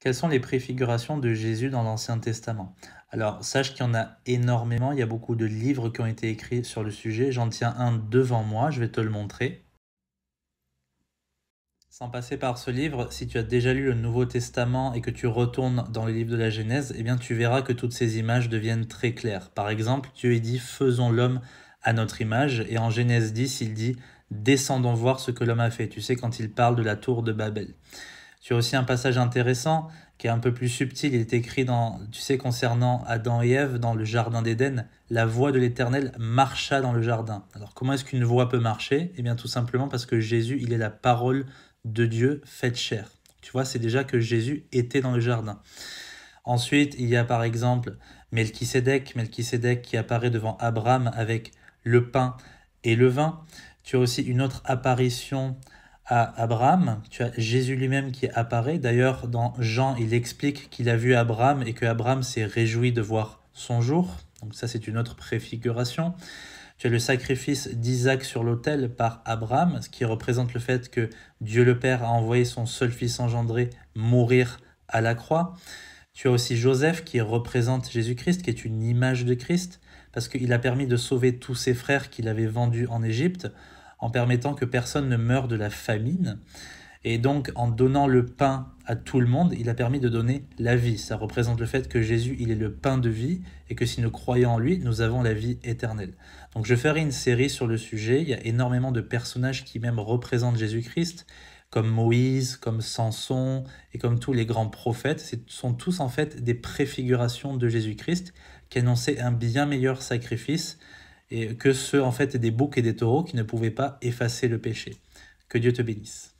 Quelles sont les préfigurations de Jésus dans l'Ancien Testament Alors, sache qu'il y en a énormément, il y a beaucoup de livres qui ont été écrits sur le sujet. J'en tiens un devant moi, je vais te le montrer. Sans passer par ce livre, si tu as déjà lu le Nouveau Testament et que tu retournes dans le livre de la Genèse, eh bien tu verras que toutes ces images deviennent très claires. Par exemple, Dieu dit faisons l'homme à notre image et en Genèse 10, il dit descendons voir ce que l'homme a fait. Tu sais quand il parle de la tour de Babel. Tu as aussi un passage intéressant qui est un peu plus subtil. Il est écrit dans, tu sais, concernant Adam et Ève dans le jardin d'Éden, la voix de l'Éternel marcha dans le jardin. Alors comment est-ce qu'une voix peut marcher Eh bien tout simplement parce que Jésus, il est la parole de Dieu faite chair. Tu vois, c'est déjà que Jésus était dans le jardin. Ensuite, il y a par exemple Melchisédek, Melchisédek qui apparaît devant Abraham avec le pain et le vin. Tu as aussi une autre apparition Abraham, tu as Jésus lui-même qui apparaît. D'ailleurs, dans Jean, il explique qu'il a vu Abraham et que Abraham s'est réjoui de voir son jour. Donc ça, c'est une autre préfiguration. Tu as le sacrifice d'Isaac sur l'autel par Abraham, ce qui représente le fait que Dieu le Père a envoyé son seul fils engendré mourir à la croix. Tu as aussi Joseph qui représente Jésus-Christ, qui est une image de Christ, parce qu'il a permis de sauver tous ses frères qu'il avait vendus en Égypte en permettant que personne ne meure de la famine. Et donc, en donnant le pain à tout le monde, il a permis de donner la vie. Ça représente le fait que Jésus, il est le pain de vie et que si nous croyons en lui, nous avons la vie éternelle. Donc, je ferai une série sur le sujet. Il y a énormément de personnages qui même représentent Jésus-Christ, comme Moïse, comme Samson et comme tous les grands prophètes. Ce sont tous en fait des préfigurations de Jésus-Christ qui annonçaient un bien meilleur sacrifice et que ceux en fait des boucs et des taureaux qui ne pouvaient pas effacer le péché. Que Dieu te bénisse.